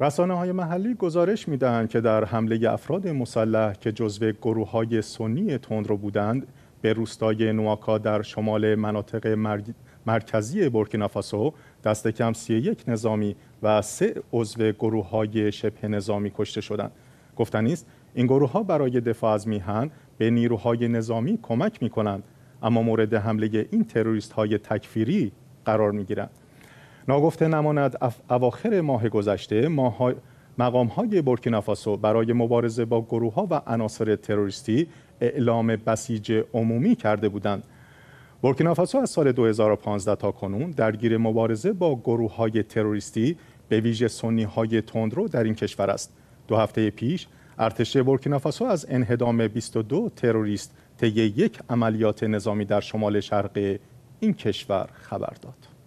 رسانه های محلی گزارش میدهند که در حمله افراد مسلح که جزو گروه های سنی تندرو بودند به روستای نواکا در شمال مناطق مرکزی بورکینافاسو دست کم یک نظامی و سه عضو گروه های شبه نظامی کشته شدند گفتنی است این گروه ها برای دفاع از میهن به نیروهای نظامی کمک می کنند اما مورد حمله این تروریست های تکفیری قرار می گیرند ناگفته نماند اواخر ماه گذشته ماه مقام های برای مبارزه با گروه ها و عناصر تروریستی اعلام بسیج عمومی کرده بودند. بورکینافاسو از سال 2015 تا کنون درگیر مبارزه با گروه های تروریستی به ویژه سنی های تندرو در این کشور است. دو هفته پیش ارتش بورکینافاسو از انهدام 22 تروریست طی یک عملیات نظامی در شمال شرق این کشور خبر داد.